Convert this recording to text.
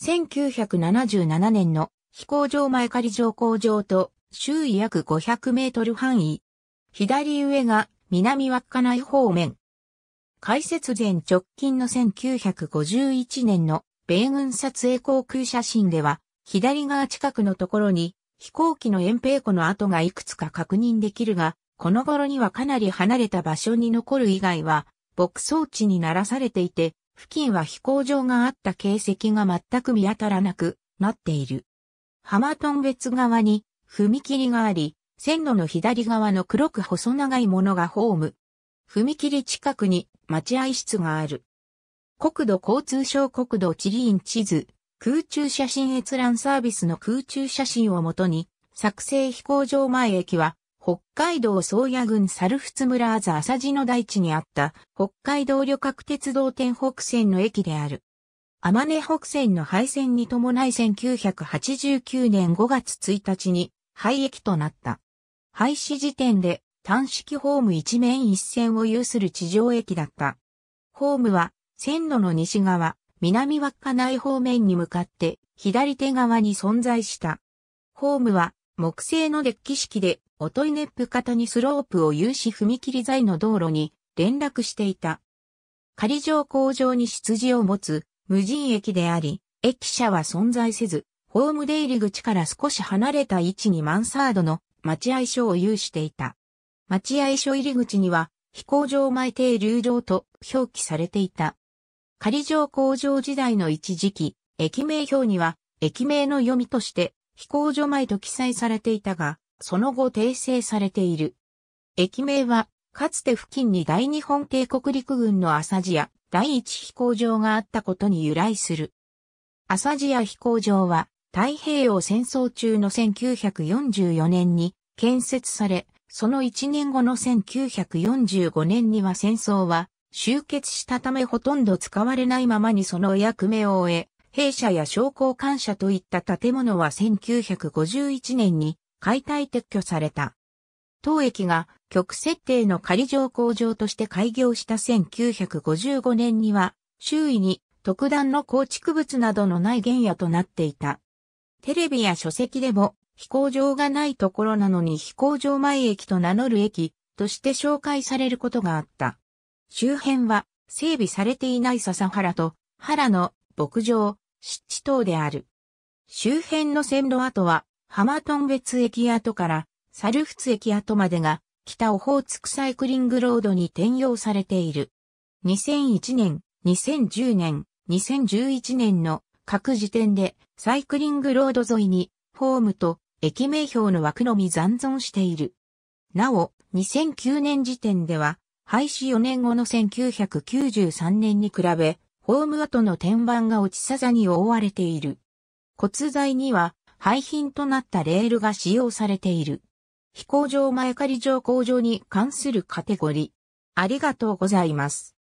1977年の飛行場前仮乗降場と周囲約500メートル範囲。左上が南稚内方面。開設前直近の1951年の米軍撮影航空写真では、左側近くのところに飛行機の遠平湖の跡がいくつか確認できるが、この頃にはかなり離れた場所に残る以外は、牧草地にならされていて、付近は飛行場があった形跡が全く見当たらなくなっている。浜マトン別側に踏切があり、線路の左側の黒く細長いものがホーム。踏切近くに待合室がある。国土交通省国土地理院地図、空中写真閲覧サービスの空中写真をもとに、作成飛行場前駅は北海道宗谷郡猿払村あざ浅地の大地にあった北海道旅客鉄道天北線の駅である。天根北線の廃線に伴い1989年5月1日に廃駅となった。廃止時点で単式ホーム一面一線を有する地上駅だった。ホームは線路の西側、南輪か内方面に向かって左手側に存在した。ホームは木製のデッキ式で、オトイネップ型にスロープを有し踏切材の道路に連絡していた。仮上工場に出自を持つ無人駅であり、駅舎は存在せず、ホーム出入り口から少し離れた位置にマンサードの待合所を有していた。待合所入り口には、飛行場前停留場と表記されていた。仮上工場時代の一時期、駅名表には、駅名の読みとして、飛行所前と記載されていたが、その後訂正されている。駅名は、かつて付近に大日本帝国陸軍の浅地屋第一飛行場があったことに由来する。浅地屋飛行場は、太平洋戦争中の1944年に建設され、その1年後の1945年には戦争は終結したためほとんど使われないままにその役目を終え、弊社や商工官舎といった建物は1951年に解体撤去された。当駅が局設定の仮上工場として開業した1955年には、周囲に特段の構築物などのない原野となっていた。テレビや書籍でも飛行場がないところなのに飛行場前駅と名乗る駅として紹介されることがあった。周辺は整備されていない笹原と原の牧場、湿地等である。周辺の線路跡は、ハマトン別駅跡から、サルフツ駅跡までが、北オホーツクサイクリングロードに転用されている。2001年、2010年、2011年の各時点でサイクリングロード沿いにホームと駅名標の枠のみ残存している。なお、2009年時点では、廃止4年後の1993年に比べ、オーム跡の天板が落ちさざに覆われている。骨材には廃品となったレールが使用されている。飛行場前仮乗工場に関するカテゴリー。ありがとうございます。